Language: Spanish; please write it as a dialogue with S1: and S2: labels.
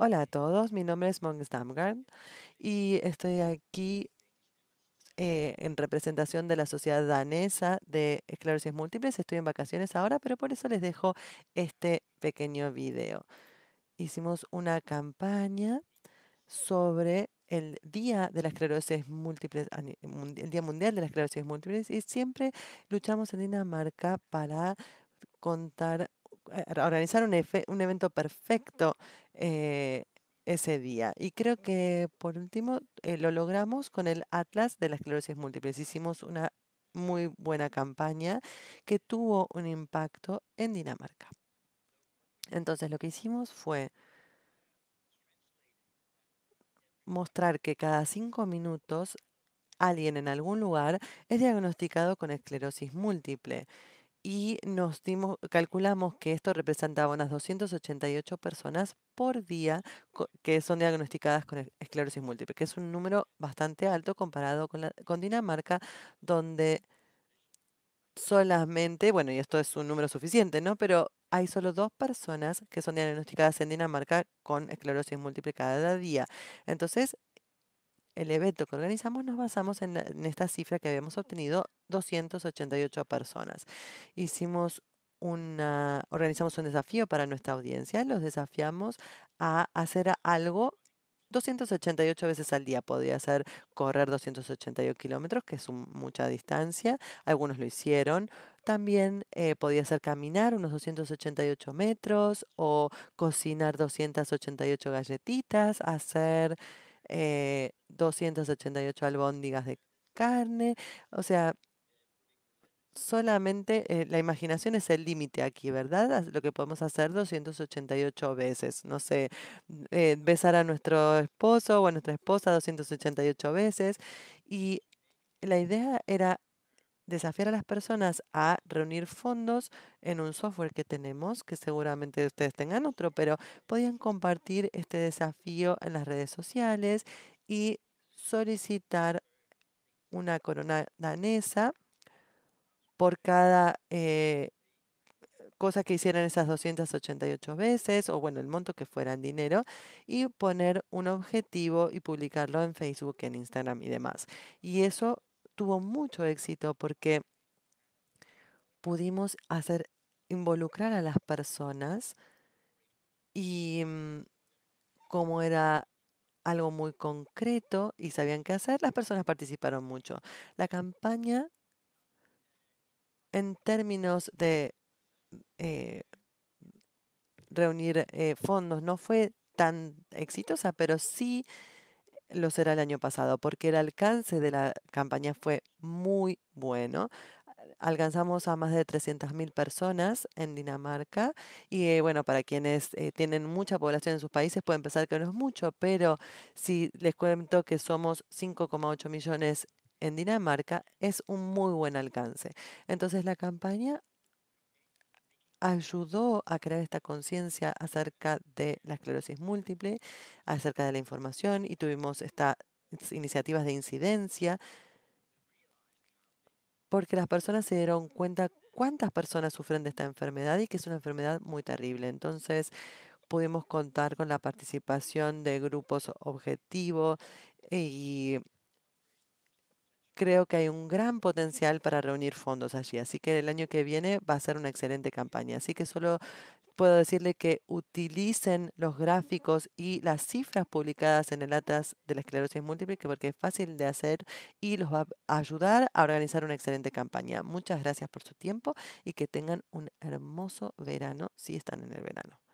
S1: Hola a todos, mi nombre es Monk Stamgarn y estoy aquí eh, en representación de la Sociedad Danesa de Esclerosis Múltiples. Estoy en vacaciones ahora, pero por eso les dejo este pequeño video. Hicimos una campaña sobre el Día de la Esclerosis el Día Mundial de la Esclerosis Múltiples, y siempre luchamos en Dinamarca para contar eh, organizar un, evento perfecto eh, ese día. Y creo que por último eh, lo logramos con el Atlas de la Esclerosis Múltiples. Hicimos una muy buena campaña que tuvo un impacto en Dinamarca. Entonces lo que hicimos fue mostrar que cada cinco minutos alguien en algún lugar es diagnosticado con esclerosis múltiple y nos dimos, calculamos que esto representaba unas 288 personas por día que son diagnosticadas con esclerosis múltiple, que es un número bastante alto comparado con, con Dinamarca, donde solamente, bueno, y esto es un número suficiente, ¿no? Pero hay solo dos personas que son diagnosticadas en Dinamarca con esclerosis múltiple cada día. Entonces, el evento que organizamos nos basamos en, esta cifra que habíamos obtenido, 288 personas. Hicimos una, organizamos un desafío para nuestra audiencia, los desafiamos a hacer algo 288 veces al día podía ser correr 288 kilómetros, que es mucha distancia. Algunos lo hicieron. También eh, podía ser caminar unos 288 metros o cocinar 288 galletitas, hacer 288 eh, albóndigas de carne. O sea, solamente eh, la imaginación es el límite aquí, ¿verdad? Lo que podemos hacer 288 veces. No sé, eh, besar a nuestro esposo o a nuestra esposa 288 veces. Y la idea era desafiar a las personas a reunir fondos en un software que tenemos, que seguramente ustedes tengan otro, pero podían compartir este desafío en las redes sociales y solicitar una corona danesa por cada eh, cosa que hicieran esas 288 veces, o bueno, el monto que fuera en dinero, y poner un objetivo y publicarlo en Facebook, en Instagram y demás. Y eso tuvo mucho éxito porque pudimos hacer involucrar a las personas y mm, como era algo muy concreto y sabían qué hacer, las personas participaron mucho. La campaña en términos de eh, reunir eh, fondos no fue tan exitosa, pero sí lo será el año pasado, porque el alcance de la campaña fue muy bueno. Alcanzamos a más de 300.000 personas en Dinamarca y eh, bueno, para quienes eh, tienen mucha población en sus países pueden pensar que no es mucho, pero si les cuento que somos 5,8 millones en Dinamarca, es un muy buen alcance. Entonces la campaña ayudó a crear esta conciencia acerca de la esclerosis múltiple, acerca de la información y tuvimos estas iniciativas de incidencia porque las personas se dieron cuenta cuántas personas sufren de esta enfermedad y que es una enfermedad muy terrible. Entonces, pudimos contar con la participación de grupos objetivos eh, y creo que hay un gran potencial para reunir fondos allí. Así que el año que viene va a ser una excelente campaña. Así que solo puedo decirle que utilicen los gráficos y las cifras publicadas en el Atlas de la Esclerosis Múltiple, porque es fácil de hacer y los va a ayudar a organizar una excelente campaña. Muchas gracias por su tiempo y que tengan un hermoso verano si están en el verano.